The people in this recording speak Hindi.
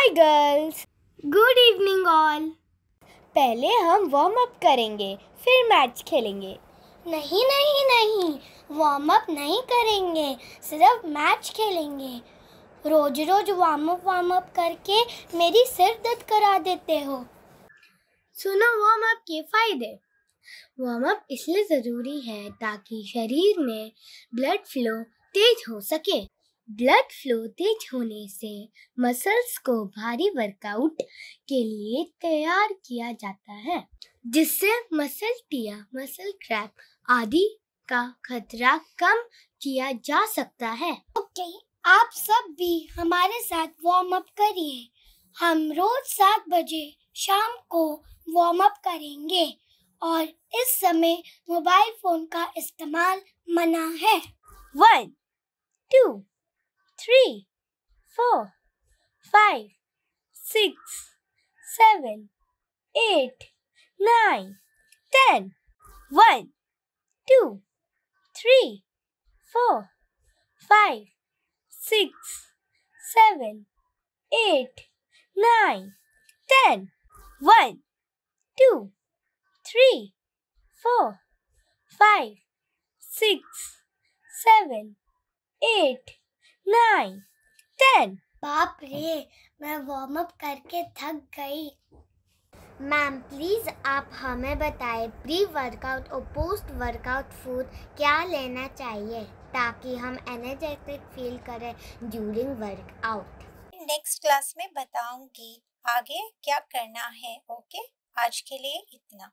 हाय गर्ल्स गुड इवनिंग ऑल पहले हम वार्म अप करेंगे फिर मैच खेलेंगे नहीं नहीं नहीं वार्म अप नहीं करेंगे सिर्फ मैच खेलेंगे रोज रोज वार्म अप वार्म अप करके मेरी सिर दर्द करा देते हो सुनो वार्म अप के फायदे वार्म अप इसलिए ज़रूरी है ताकि शरीर में ब्लड फ्लो तेज हो सके ब्लड फ्लो तेज होने से मसल्स को भारी वर्कआउट के लिए तैयार किया जाता है जिससे मसल टिया मसल क्रैप आदि का खतरा कम किया जा सकता है ओके okay, आप सब भी हमारे साथ वार्म अप करिए हम रोज सात बजे शाम को वार्म अप करेंगे और इस समय मोबाइल फोन का इस्तेमाल मना है one two three, four, five, six, seven, eight, nine, ten. One, two, three, four, five, six, seven, eight, nine, ten. One, two, three, four, five, six, seven, eight, nine ten बाप रे मैं वार्म अप करके थक गई मैम प्लीज़ आप हमें बताएं प्री वर्कआउट और पोस्ट वर्कआउट फूड क्या लेना चाहिए ताकि हम एनर्जेटिक फील करें ड्यूरिंग वर्कआउट नेक्स्ट क्लास में बताऊंगी आगे क्या करना है ओके आज के लिए इतना